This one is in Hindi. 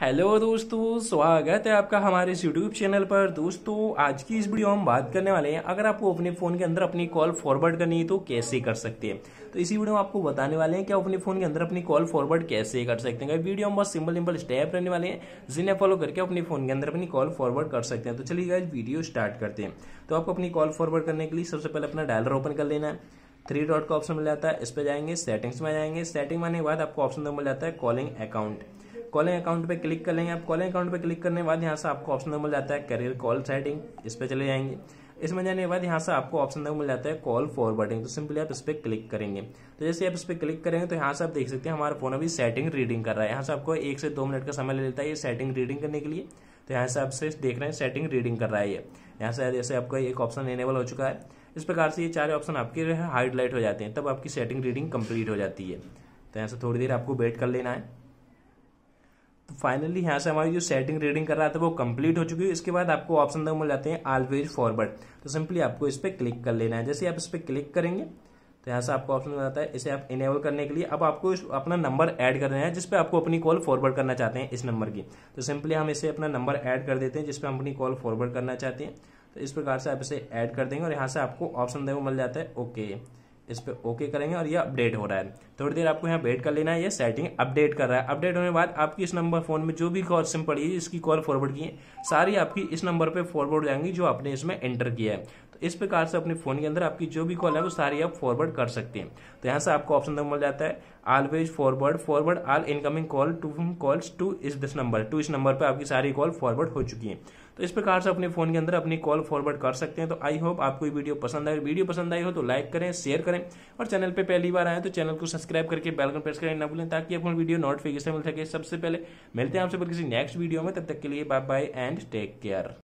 हेलो दोस्तों स्वागत है आपका हमारे इस यूट्यूब चैनल पर दोस्तों आज की इस वीडियो हम बात करने वाले हैं अगर आपको अपने फ़ोन के अंदर अपनी कॉल फॉरवर्ड करनी है तो कैसे कर सकते हैं तो इसी वीडियो में आपको बताने वाले हैं कि आप अपने फ़ोन के अंदर अपनी कॉल फॉरवर्ड कैसे कर सकते हैं तो वीडियो हम बहुत सिंपल सिंपल स्टेप रहने वाले हैं जिन्हें फॉलो करके अपने फ़ोन के अंदर अपनी कॉल फॉरवर्ड कर सकते हैं तो चलिए गाइज वीडियो स्टार्ट करते हैं तो आपको अपनी कॉल फॉरवर्ड करने के लिए सबसे पहले अपना डायलर ओपन कर लेना है थ्री डॉट का ऑप्शन मिल जाता है इस पर जाएंगे सेटिंग्स में जाएंगे सेटिंग में आने के बाद आपको ऑप्शन मिल जाता है कॉलिंग अकाउंट कॉलिंग अकाउंट पे क्लिक कर लेंगे आप कॉलिंग अकाउंट पे क्लिक करने के बाद यहाँ से आपको ऑप्शन मिल जाता है करियर कॉल सेटिंग इस पर चले जाएंगे इसमें जाने के बाद यहाँ से आपको ऑप्शन तक मिल जाता है कॉल फॉरवर्डिंग तो सिंपली आप इस पर क्लिक करेंगे तो जैसे आप इस पर क्लिक करेंगे तो यहाँ से आप देख सकते हैं हमारा फोन अभी सेटिंग रीडिंग कर रहा है यहाँ से आपको एक से दो मिनट का समय ले लेता है ये सेटिंग रीडिंग करने के लिए तो यहाँ से आप सिर्फ देख रहे हैं सेटिंग रीडिंग कर रहा है ये यहाँ से जैसे आपका एक ऑप्शन एनेबल हो चुका है इस प्रकार से ये चार ऑप्शन आपके हाईलाइट हो जाते हैं तब आपकी सेटिंग रीडिंग कंप्लीट हो जाती है तो यहाँ से थोड़ी देर आपको वेट कर लेना है फाइनली यहाँ से हमारी जो सेटिंग रीडिंग कर रहा था वो कंप्लीट हो चुकी है इसके बाद आपको ऑप्शन तक मिल जाते हैं ऑलवेज फॉरवर्ड तो सिंपली आपको इस पर क्लिक कर लेना है जैसे आप इस पर क्लिक करेंगे तो यहाँ से आपको ऑप्शन मिल जाता है इसे आप इनेबल करने के लिए अब आपको अपना नंबर ऐड कर देना है जिसपे आपको अपनी कॉल फॉरवर्ड करना चाहते हैं इस नंबर की तो सिंपली हम इसे अपना नंबर ऐड कर देते हैं जिसपे हम अपनी कॉल फॉरवर्ड करना चाहते हैं तो इस प्रकार से आप इसे ऐड कर देंगे और यहाँ से आपको ऑप्शन देखो मिल जाता है ओके इस पर ओके करेंगे और ये अपडेट हो रहा है थोड़ी देर आपको यहाँ वेट कर लेना है ये सेटिंग अपडेट कर रहा है अपडेट होने के बाद आपकी इस नंबर फोन में जो भी कॉल सिम पड़ी है इसकी कॉल फॉरवर्ड की है सारी आपकी इस नंबर पे फॉरवर्ड हो जाएंगी जो आपने इसमें एंटर किया है तो इस प्रकार से अपने फोन के अंदर आपकी जो भी कॉल है वो सारी आप फॉरवर्ड कर सकते हैं तो यहाँ से आपको ऑप्शन मिल जाता है always forward forward all incoming call to calls to इस दिस नंबर टू इस नंबर पर आपकी सारी कॉल फॉरवर्ड हो चुकी है तो इस प्रकार से अपने फोन के अंदर अपनी कॉल फॉरवर्ड कर सकते हैं तो आई होप आपको ये वीडियो पसंद आए वीडियो पसंद आई हो तो लाइक करें शेयर करें और चैनल पर पहली बार आए तो चैनल को सब्सक्राइब करके बेलकन प्रेस करें ना भूलें ताकि आपको वीडियो नोटिफिकेशन मिल सके सबसे पहले मिलते हैं आपसे किसी नेक्स्ट वीडियो में तब तक के लिए bye bye and take care